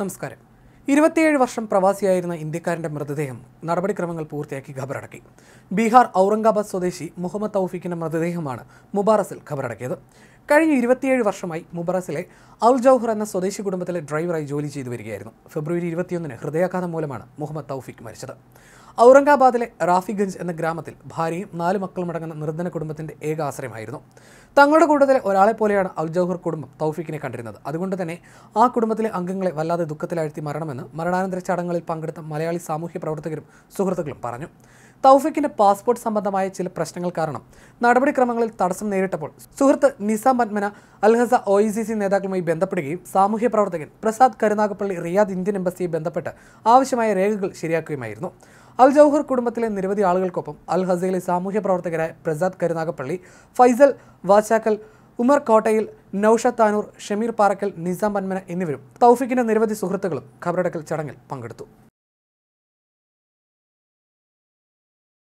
നമസ്കാരം ഇരുപത്തിയേഴ് വർഷം പ്രവാസിയായിരുന്ന ഇന്ത്യക്കാരന്റെ മൃതദേഹം നടപടിക്രമങ്ങൾ പൂർത്തിയാക്കി ഖബറടക്കി ബീഹാർ ഔറംഗാബാദ് സ്വദേശി മുഹമ്മദ് തൗഫീഖിന്റെ മൃതദേഹമാണ് മുബാറസിൽ ഖബറടക്കിയത് കഴിഞ്ഞ ഇരുപത്തിയേഴ് വർഷമായി മുബറസിലെ അൽ ജൌഹർ എന്ന സ്വദേശി കുടുംബത്തിലെ ഡ്രൈവറായി ജോലി ചെയ്തു വരികയായിരുന്നു ഫെബ്രുവരി ഇരുപത്തിയൊന്നിന് ഹൃദയാഘാതം മൂലമാണ് മുഹമ്മദ് തൗഫീഖ് മരിച്ചത് ഔറംഗാബാദിലെ റാഫിഗഞ്ച് എന്ന ഗ്രാമത്തിൽ ഭാര്യയും നാല് മക്കളും അടങ്ങുന്ന നിർദ്ധന കുടുംബത്തിൻ്റെ ഏക ആശ്രയമായിരുന്നു തങ്ങളുടെ കൂട്ടത്തിലെ ഒരാളെ പോലെയാണ് അൽജൗഹർ കുടുംബം തൗഫീഖിനെ കണ്ടിരുന്നത് അതുകൊണ്ട് തന്നെ ആ കുടുംബത്തിലെ അംഗങ്ങളെ വല്ലാതെ ദുഃഖത്തിലാഴ്ത്തി മരണമെന്ന് മരണാനന്തര ചടങ്ങുകളിൽ പങ്കെടുത്ത മലയാളി സാമൂഹ്യ പ്രവർത്തകരും സുഹൃത്തുക്കളും പറഞ്ഞു തൗഫീഖിൻ്റെ പാസ്പോർട്ട് സംബന്ധമായ ചില പ്രശ്നങ്ങൾ കാരണം നടപടിക്രമങ്ങളിൽ തടസ്സം നേരിട്ടപ്പോൾ സുഹൃത്ത് നിസ മദ്മന Alhasa O I C C നേതാക്കളുമായി ബന്ധപ്പെടുകയും സാമൂഹ്യ പ്രവർത്തകൻ പ്രസാദ് കരുനാഗപ്പള്ളി റിയാദ് ഇന്ത്യൻ എംബസിയെ ബന്ധപ്പെട്ട് ആവശ്യമായ രേഖകൾ ശരിയാക്കുകയുമായിരുന്നു അൽ ജൌഹർ കുടുംബത്തിലെ നിരവധി ആളുകൾക്കൊപ്പം അൽ ഹസയിലെ സാമൂഹ്യ പ്രവർത്തകരായ പ്രസാദ് കരുനാഗപ്പള്ളി ഫൈസൽ വാച്ചാക്കൽ ഉമർ കോട്ടയിൽ നൌഷദ് താനൂർ ഷമീർ പാറക്കൽ നിസാം പന്മന എന്നിവരും തൗഫിക്കിന്റെ നിരവധി സുഹൃത്തുക്കളും ഖബറടക്കൽ ചടങ്ങിൽ പങ്കെടുത്തു